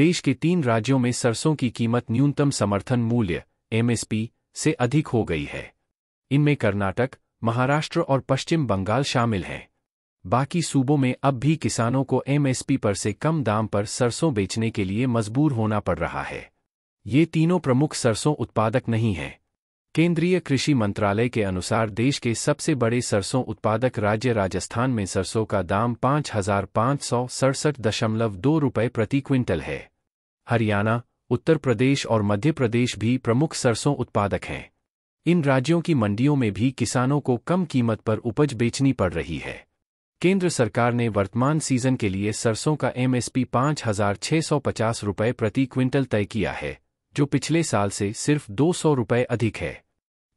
देश के तीन राज्यों में सरसों की कीमत न्यूनतम समर्थन मूल्य एमएसपी से अधिक हो गई है इनमें कर्नाटक महाराष्ट्र और पश्चिम बंगाल शामिल हैं बाकी सूबों में अब भी किसानों को एमएसपी पर से कम दाम पर सरसों बेचने के लिए मजबूर होना पड़ रहा है ये तीनों प्रमुख सरसों उत्पादक नहीं हैं केंद्रीय कृषि मंत्रालय के अनुसार देश के सबसे बड़े सरसों उत्पादक राज्य राजस्थान में सरसों का दाम पाँच हजार पाँच सौ सड़सठ दशमलव दो रुपये प्रति क्विंटल है हरियाणा उत्तर प्रदेश और मध्य प्रदेश भी प्रमुख सरसों उत्पादक हैं इन राज्यों की मंडियों में भी किसानों को कम कीमत पर उपज बेचनी पड़ रही है केंद्र सरकार ने वर्तमान सीजन के लिए सरसों का एमएसपी पाँच हजार सौ पचास प्रति क्विंटल तय किया है जो पिछले साल से सिर्फ दो सौ रुपये अधिक है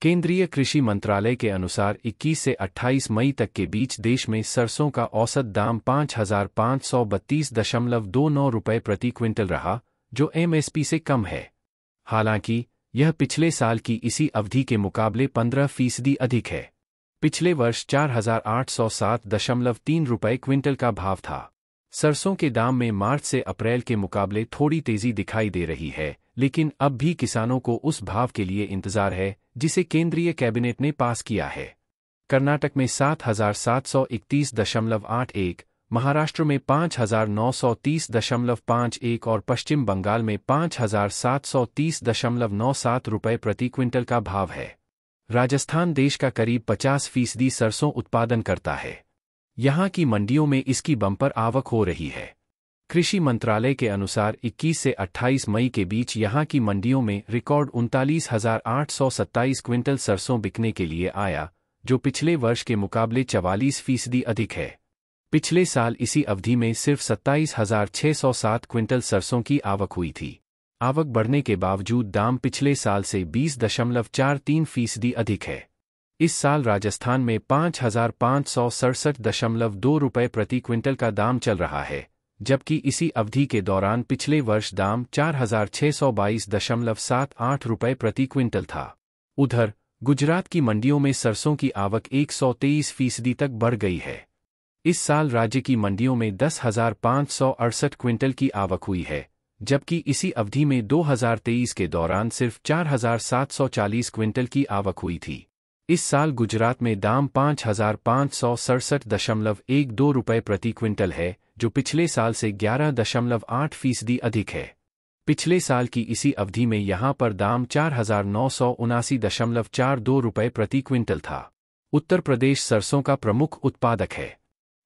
केंद्रीय कृषि मंत्रालय के अनुसार 21 से 28 मई तक के बीच देश में सरसों का औसत दाम पाँच हजार सौ बत्तीस दशमलव दो नौ रुपये प्रति क्विंटल रहा जो एमएसपी से कम है हालांकि यह पिछले साल की इसी अवधि के मुकाबले 15 फीसदी अधिक है पिछले वर्ष चार हजार आठ सौ सात दशमलव तीन रुपये क्विंटल का भाव था सरसों के दाम में मार्च से अप्रैल के मुकाबले थोड़ी तेजी दिखाई दे रही है लेकिन अब भी किसानों को उस भाव के लिए इंतजार है जिसे केंद्रीय कैबिनेट ने पास किया है कर्नाटक में सात हजार सात सौ इकतीस दशमलव आठ एक महाराष्ट्र में पाँच हजार नौ सौ तीस दशमलव पाँच एक और पश्चिम बंगाल में पाँच हजार सात सौ तीस दशमलव नौ सात रुपये प्रति क्विंटल का भाव है राजस्थान देश का करीब पचास फीसदी सरसों उत्पादन करता है यहां की मंडियों में इसकी बम्पर आवक हो रही है कृषि मंत्रालय के अनुसार 21 से 28 मई के बीच यहां की मंडियों में रिकॉर्ड उनतालीस क्विंटल सरसों बिकने के लिए आया जो पिछले वर्ष के मुकाबले चवालीस फीसदी अधिक है पिछले साल इसी अवधि में सिर्फ सत्ताईस क्विंटल सरसों की आवक हुई थी आवक बढ़ने के बावजूद दाम पिछले साल से 20.43 फीसदी अधिक है इस साल राजस्थान में पाँच हजार पाँच सौ सड़सठ दशमलव दो रुपये प्रति क्विंटल का दाम चल रहा है जबकि इसी अवधि के दौरान पिछले वर्ष दाम चार हजार छः सौ बाईस दशमलव सात आठ रुपये प्रति क्विंटल था उधर गुजरात की मंडियों में सरसों की आवक एक सौ तेईस फीसदी तक बढ़ गई है इस साल राज्य की मंडियों में दस हजार पाँच सौ अड़सठ क्विंटल की आवक हुई है जबकि इसी अवधि में 2023 के दौरान सिर्फ 4,740 क्विंटल की आवक हुई थी इस साल गुजरात में दाम पाँच हजार पाँच सौ सड़सठ दशमलव एक दो रुपये प्रति क्विंटल है जो पिछले साल से ग्यारह दशमलव आठ फीसदी अधिक है पिछले साल की इसी अवधि में यहाँ पर दाम चार हजार नौ सौ उनासी दशमलव चार दो रुपये प्रति क्विंटल था उत्तर प्रदेश सरसों का प्रमुख उत्पादक है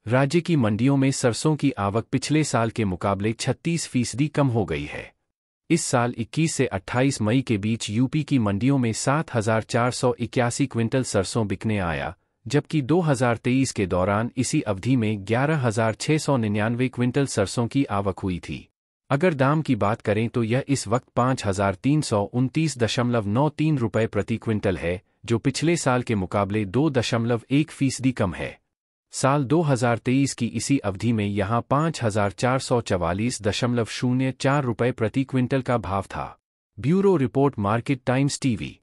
राज्य की मंडियों में सरसों की आवक पिछले साल के मुकाबले छत्तीस फीसदी कम हो गई है इस साल 21 से 28 मई के बीच यूपी की मंडियों में सात हजार चार सौ इक्यासी क्विंटल सरसों बिकने आया जबकि 2023 के दौरान इसी अवधि में ग्यारह हजार सौ निन्यानवे क्विंटल सरसों की आवक हुई थी अगर दाम की बात करें तो यह इस वक्त पाँच हजार तीन सौ उनतीस दशमलव नौ तीन रुपये प्रति क्विंटल है जो पिछले साल के मुकाबले दो दशमलव एक फीसदी कम है साल 2023 की इसी अवधि में यहां पाँच हजार चार सौ चवालीस दशमलव शून्य चार रुपये प्रति क्विंटल का भाव था bureau report market times TV